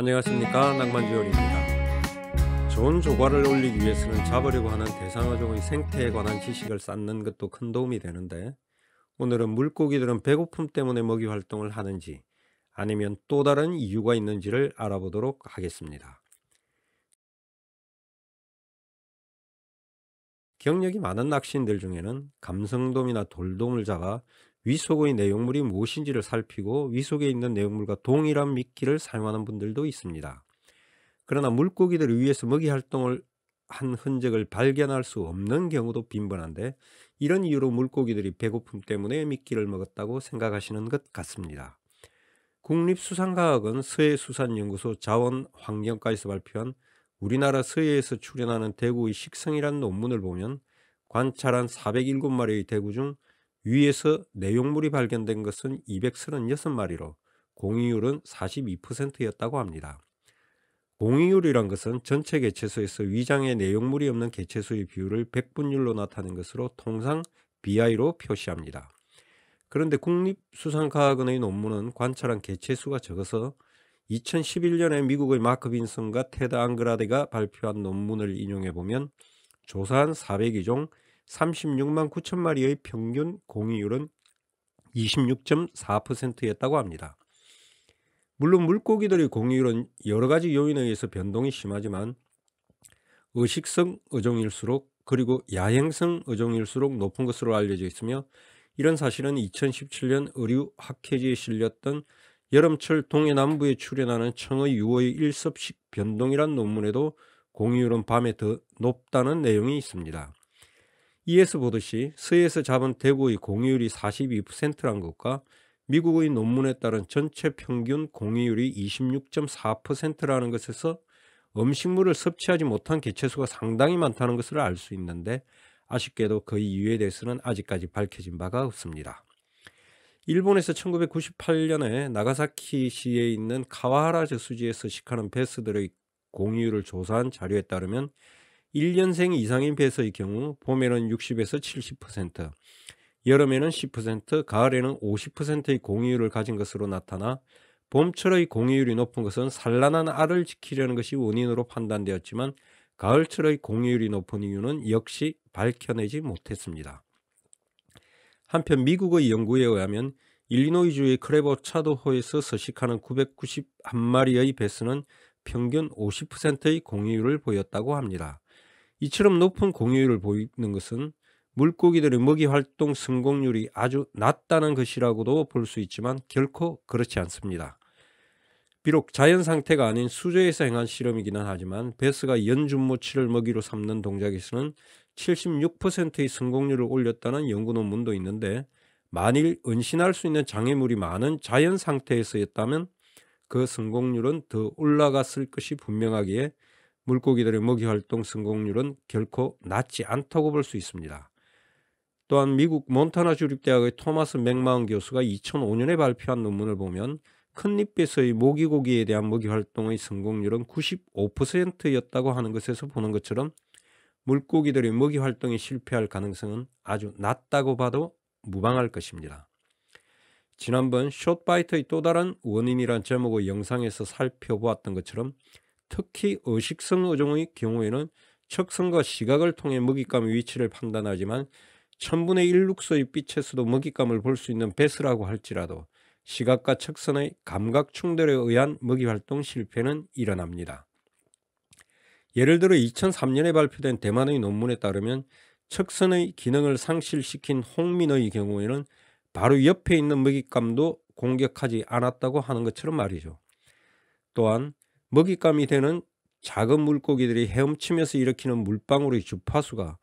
안녕하십니까 낭만지열입니다. 좋은 조과를 올리기 위해서는 잡으려고 하는 대상어종의 생태에 관한 지식을 쌓는 것도 큰 도움이 되는데 오늘은 물고기들은 배고픔 때문에 먹이 활동을 하는지 아니면 또 다른 이유가 있는지를 알아보도록 하겠습니다. 경력이 많은 낚시인들 중에는 감성돔이나 돌돔을 잡아 위속의 내용물이 무엇인지를 살피고 위속에 있는 내용물과 동일한 미끼를 사용하는 분들도 있습니다. 그러나 물고기들 위에서 먹이 활동을 한 흔적을 발견할 수 없는 경우도 빈번한데 이런 이유로 물고기들이 배고픔 때문에 미끼를 먹었다고 생각하시는 것 같습니다. 국립수산과학은 서해수산연구소 자원환경과에서 발표한 우리나라 서해에서 출현하는 대구의 식성이라는 논문을 보면 관찰한 407마리의 대구 중 위에서 내용물이 발견된 것은 236마리로 공이율은 42%였다고 합니다. 공이율이란 것은 전체 개체수에서 위장에 내용물이 없는 개체수의 비율을 백분율로 나타낸 것으로 통상 BI로 표시합니다. 그런데 국립수산과학원의 논문은 관찰한 개체수가 적어서 2011년에 미국의 마크 빈슨과 테드 앙그라데가 발표한 논문을 인용해 보면 조사한 402종 36만 9천 마리의 평균 공이율은 26.4%였다고 합니다. 물론 물고기들의 공이율은 여러 가지 요인에 의해서 변동이 심하지만 의식성 어종일수록 그리고 야행성 어종일수록 높은 것으로 알려져 있으며 이런 사실은 2017년 의류 학회지에 실렸던 여름철 동해남부에 출현하는 청의 유어의 일섭식 변동이란 논문에도 공이율은 밤에 더 높다는 내용이 있습니다. 이에서 보듯이 스에서 잡은 대구의 공유율이 42%란 것과 미국의 논문에 따른 전체 평균 공유율이 26.4%라는 것에서 음식물을 섭취하지 못한 개체수가 상당히 많다는 것을 알 수 있는데 아쉽게도 그 이유에 대해서는 아직까지 밝혀진 바가 없습니다. 일본에서 1998년에 나가사키시에 있는 카와하라 저수지에 서식하는 베스들의 공유율을 조사한 자료에 따르면 1년생 이상인 배서의 경우 봄에는 60에서 70%, 여름에는 10%, 가을에는 50%의 공유율을 가진 것으로 나타나 봄철의 공유율이 높은 것은 산란한 알을 지키려는 것이 원인으로 판단되었지만 가을철의 공유율이 높은 이유는 역시 밝혀내지 못했습니다. 한편 미국의 연구에 의하면 일리노이주의 크레버 차도호에서 서식하는 991마리의 배스는 평균 50%의 공유율을 보였다고 합니다. 이처럼 높은 공유율을 보이는 것은 물고기들의 먹이 활동 성공률이 아주 낮다는 것이라고도 볼 수 있지만 결코 그렇지 않습니다. 비록 자연 상태가 아닌 수조에서 행한 실험이기는 하지만 베스가 연준모치를 먹이로 삼는 동작에서는 76%의 성공률을 올렸다는 연구 논문도 있는데 만일 은신할 수 있는 장애물이 많은 자연 상태에서였다면 그 성공률은 더 올라갔을 것이 분명하기에 물고기들의 먹이 활동 성공률은 결코 낮지 않다고 볼 수 있습니다. 또한 미국 몬타나 주립대학의 토마스 맥마운 교수가 2005년에 발표한 논문을 보면 큰잎에서의 모기고기에 대한 먹이 활동의 성공률은 95%였다고 하는 것에서 보는 것처럼 물고기들의 먹이 활동이 실패할 가능성은 아주 낮다고 봐도 무방할 것입니다. 지난번 숏바이터의 또 다른 원인이란 제목의 영상에서 살펴보았던 것처럼 특히 의식성 어종의 경우에는 척선과 시각을 통해 먹잇감의 위치를 판단하지만 천분의 일룩소의 빛에서도 먹잇감을 볼 수 있는 배스라고 할지라도 시각과 척선의 감각 충돌에 의한 먹이 활동 실패는 일어납니다. 예를 들어 2003년에 발표된 대만의 논문에 따르면 척선의 기능을 상실시킨 홍민의 경우에는 바로 옆에 있는 먹잇감도 공격하지 않았다고 하는 것처럼 말이죠. 또한 먹잇감이 되는 작은 물고기들이 헤엄치면서 일으키는 물방울의 주파수가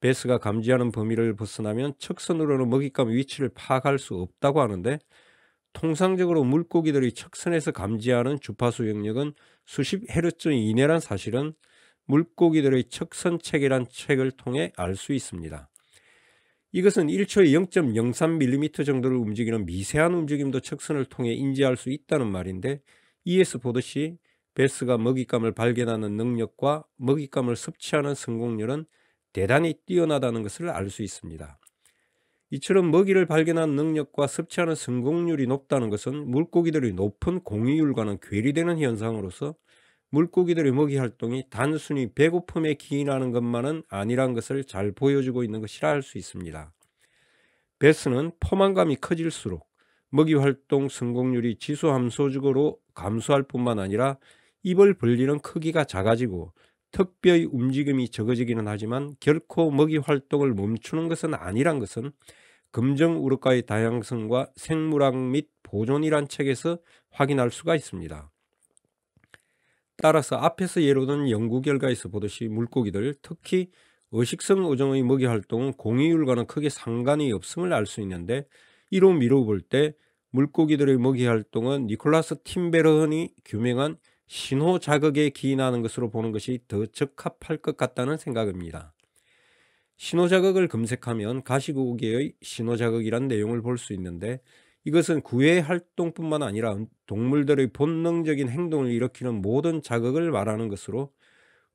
배스가 감지하는 범위를 벗어나면 척선으로는 먹잇감 위치를 파악할 수 없다고 하는데 통상적으로 물고기들이 척선에서 감지하는 주파수 영역은 수십 헤르츠 이내란 사실은 물고기들의 척선책이란 책을 통해 알 수 있습니다. 이것은 1초에 0.03mm 정도를 움직이는 미세한 움직임도 척선을 통해 인지할 수 있다는 말인데 이에서 보듯이 베스가 먹잇감을 발견하는 능력과 먹잇감을 섭취하는 성공률은 대단히 뛰어나다는 것을 알 수 있습니다. 이처럼 먹이를 발견한 능력과 섭취하는 성공률이 높다는 것은 물고기들의 높은 공유율과는 괴리되는 현상으로서 물고기들의 먹이 활동이 단순히 배고픔에 기인하는 것만은 아니란 것을 잘 보여주고 있는 것이라 할 수 있습니다. 베스는 포만감이 커질수록 먹이 활동 성공률이 지수 함수적으로 감소할 뿐만 아니라 입을 벌리는 크기가 작아지고 특별히 움직임이 적어지기는 하지만 결코 먹이 활동을 멈추는 것은 아니란 것은 금정 우럭과의 다양성과 생물학 및 보존이란 책에서 확인할 수가 있습니다. 따라서 앞에서 예로 든 연구 결과에서 보듯이 물고기들 특히 의식성 어종의 먹이 활동은 공유율과는 크게 상관이 없음을 알 수 있는데 이로 미뤄볼 때 물고기들의 먹이 활동은 니콜라스 팀베르헌이 규명한 신호 자극에 기인하는 것으로 보는 것이 더 적합할 것 같다는 생각입니다. 신호 자극을 검색하면 가시고기의 신호 자극이란 내용을 볼 수 있는데 이것은 구애 활동뿐만 아니라 동물들의 본능적인 행동을 일으키는 모든 자극을 말하는 것으로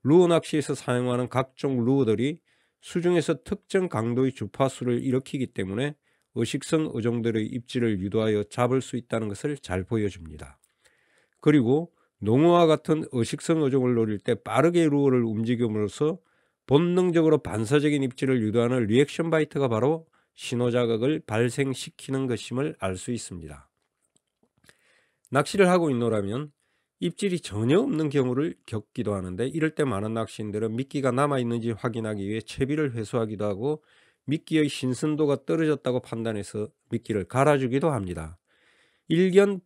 루어 낚시에서 사용하는 각종 루어들이 수중에서 특정 강도의 주파수를 일으키기 때문에 의식성 어종들의 입지를 유도하여 잡을 수 있다는 것을 잘 보여줍니다. 그리고 농어와 같은 의식성 어종을 노릴 때 빠르게 루어를 움직임으로써 본능적으로 반사적인 입질을 유도하는 리액션 바이트가 바로 신호자극을 발생시키는 것임을 알 수 있습니다. 낚시를 하고 있노라면 입질이 전혀 없는 경우를 겪기도 하는데 이럴 때 많은 낚시인들은 미끼가 남아있는지 확인하기 위해 채비를 회수하기도 하고 미끼의 신선도가 떨어졌다고 판단해서 미끼를 갈아주기도 합니다. 일견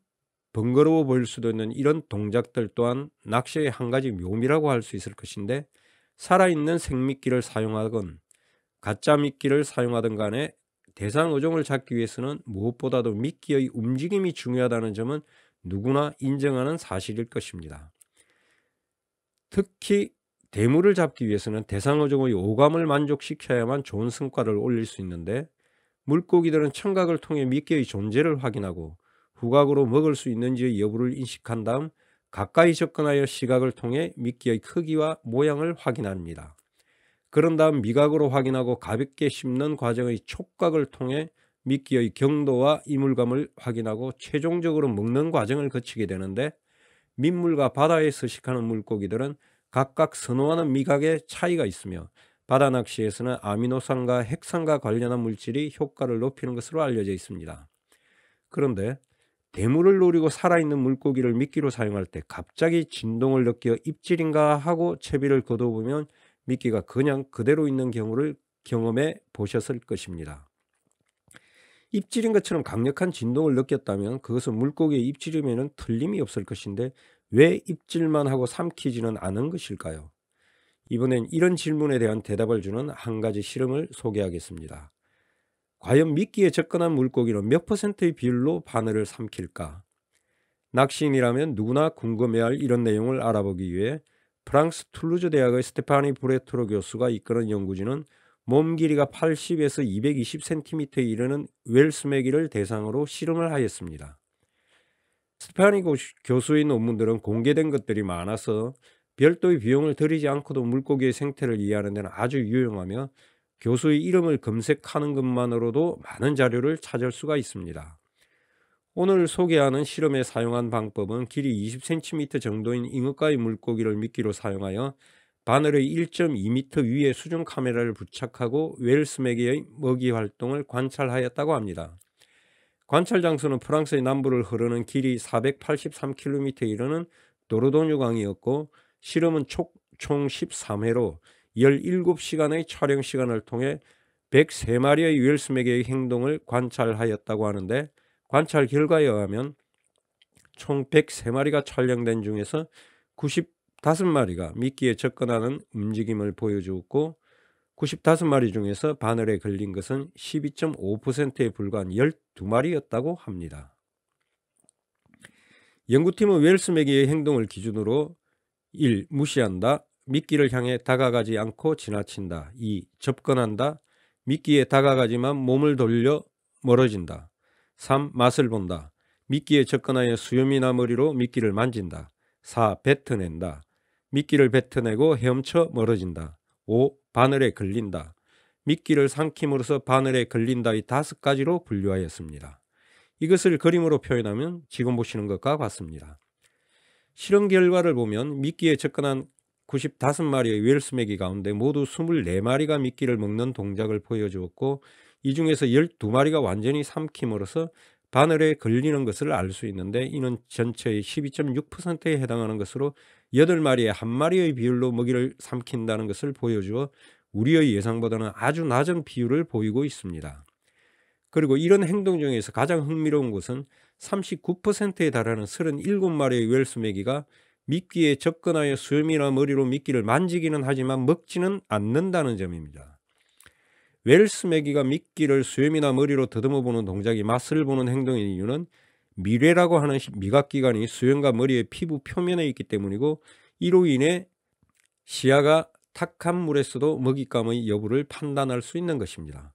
번거로워 보일 수도 있는 이런 동작들 또한 낚시의 한 가지 묘미라고 할 수 있을 것인데 살아있는 생미끼를 사용하건 가짜 미끼를 사용하든 간에 대상 어종을 잡기 위해서는 무엇보다도 미끼의 움직임이 중요하다는 점은 누구나 인정하는 사실일 것입니다. 특히 대물을 잡기 위해서는 대상 어종의 오감을 만족시켜야만 좋은 성과를 올릴 수 있는데 물고기들은 청각을 통해 미끼의 존재를 확인하고 후각으로 먹을 수 있는지의 여부를 인식한 다음 가까이 접근하여 시각을 통해 미끼의 크기와 모양을 확인합니다. 그런 다음 미각으로 확인하고 가볍게 씹는 과정의 촉각을 통해 미끼의 경도와 이물감을 확인하고 최종적으로 먹는 과정을 거치게 되는데 민물과 바다에 서식하는 물고기들은 각각 선호하는 미각의 차이가 있으며 바다 낚시에서는 아미노산과 핵산과 관련한 물질이 효과를 높이는 것으로 알려져 있습니다. 그런데 대물을 노리고 살아있는 물고기를 미끼로 사용할 때 갑자기 진동을 느껴 입질인가 하고 채비를 걷어보면 미끼가 그냥 그대로 있는 경우를 경험해 보셨을 것입니다. 입질인 것처럼 강력한 진동을 느꼈다면 그것은 물고기의 입질임에는 틀림이 없을 것인데 왜 입질만 하고 삼키지는 않은 것일까요? 이번엔 이런 질문에 대한 대답을 주는 한 가지 실험을 소개하겠습니다. 과연 미끼에 접근한 물고기는 몇 퍼센트의 비율로 바늘을 삼킬까? 낚시인이라면 누구나 궁금해할 이런 내용을 알아보기 위해 프랑스 툴루즈 대학의 스테파니 브레토로 교수가 이끄는 연구진은 몸 길이가 80에서 220cm에 이르는 웰스메기를 대상으로 실험을 하였습니다. 스테파니 교수의 논문들은 공개된 것들이 많아서 별도의 비용을 들이지 않고도 물고기의 생태를 이해하는 데는 아주 유용하며 교수의 이름을 검색하는 것만으로도 많은 자료를 찾을 수가 있습니다. 오늘 소개하는 실험에 사용한 방법은 길이 20cm 정도인 잉어가의 물고기를 미끼로 사용하여 바늘의 1.2m 위에 수중 카메라를 부착하고 웰스맥의 먹이 활동을 관찰하였다고 합니다. 관찰 장소는 프랑스의 남부를 흐르는 길이 483km에 이르는 도로도뉴 강이었고 실험은 총 13회로 17시간의 촬영 시간을 통해 103마리의 윌스맥의 행동을 관찰하였다고 하는데 관찰 결과에 의하면 총 103마리가 촬영된 중에서 95마리가 미끼에 접근하는 움직임을 보여주었고 95마리 중에서 바늘에 걸린 것은 12.5%에 불과한 12마리였다고 합니다. 연구팀은 웰스맥의 행동을 기준으로 1. 무시한다 미끼를 향해 다가가지 않고 지나친다. 2. 접근한다. 미끼에 다가가지만 몸을 돌려 멀어진다. 3. 맛을 본다. 미끼에 접근하여 수염이나 머리로 미끼를 만진다. 4. 뱉어낸다. 미끼를 뱉어내고 헤엄쳐 멀어진다. 5. 바늘에 걸린다. 미끼를 삼킴으로써 바늘에 걸린다 의 다섯 가지로 분류하였습니다. 이것을 그림으로 표현하면 지금 보시는 것과 같습니다. 실험 결과를 보면 미끼에 접근한 95마리의 웰스메기 가운데 모두 24마리가 미끼를 먹는 동작을 보여주었고 이 중에서 12마리가 완전히 삼킴으로써 바늘에 걸리는 것을 알 수 있는데 이는 전체의 12.6%에 해당하는 것으로 8마리에 1마리의 비율로 먹이를 삼킨다는 것을 보여주어 우리의 예상보다는 아주 낮은 비율을 보이고 있습니다. 그리고 이런 행동 중에서 가장 흥미로운 것은 39%에 달하는 37마리의 웰스메기가 미끼에 접근하여 수염이나 머리로 미끼를 만지기는 하지만 먹지는 않는다는 점입니다. 웰스 메기가 미끼를 수염이나 머리로 더듬어 보는 동작이 맛을 보는 행동인 이유는 미뢰라고 하는 미각기관이 수염과 머리의 피부 표면에 있기 때문이고 이로 인해 시야가 탁한 물에서도 먹잇감의 여부를 판단할 수 있는 것입니다.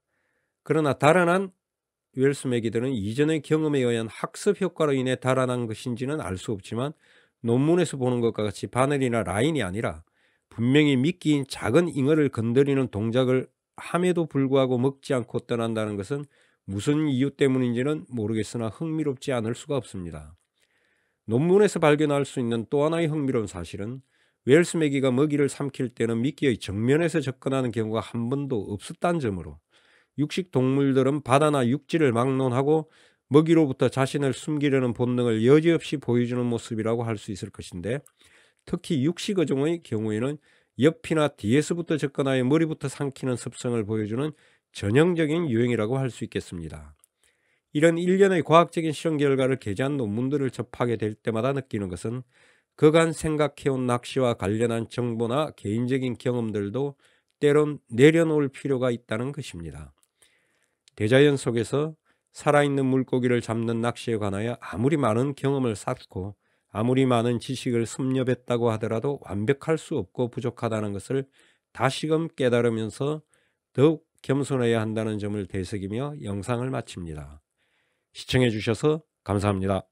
그러나 달아난 웰스 메기들은 이전의 경험에 의한 학습 효과로 인해 달아난 것인지는 알 수 없지만 논문에서 보는 것과 같이 바늘이나 라인이 아니라 분명히 미끼인 작은 잉어를 건드리는 동작을 함에도 불구하고 먹지 않고 떠난다는 것은 무슨 이유 때문인지는 모르겠으나 흥미롭지 않을 수가 없습니다. 논문에서 발견할 수 있는 또 하나의 흥미로운 사실은 웰스 메기가 먹이를 삼킬 때는 미끼의 정면에서 접근하는 경우가 한 번도 없었다는 점으로 육식 동물들은 바다나 육지를 막론하고 먹이로부터 자신을 숨기려는 본능을 여지없이 보여주는 모습이라고 할 수 있을 것인데 특히 육식어종의 경우에는 옆이나 뒤에서부터 접근하여 머리부터 삼키는 습성을 보여주는 전형적인 유행이라고할 수 있겠습니다. 이런 일련의 과학적인 시험 결과를 게재한 논문들을 접하게 될 때마다 느끼는 것은 그간 생각해온 낚시와 관련한 정보나 개인적인 경험들도 때론 내려놓을 필요가 있다는 것입니다. 대자연 속에서 살아있는 물고기를 잡는 낚시에 관하여 아무리 많은 경험을 쌓고 아무리 많은 지식을 섭렵했다고 하더라도 완벽할 수 없고 부족하다는 것을 다시금 깨달으면서 더욱 겸손해야 한다는 점을 되새기며 영상을 마칩니다. 시청해 주셔서 감사합니다.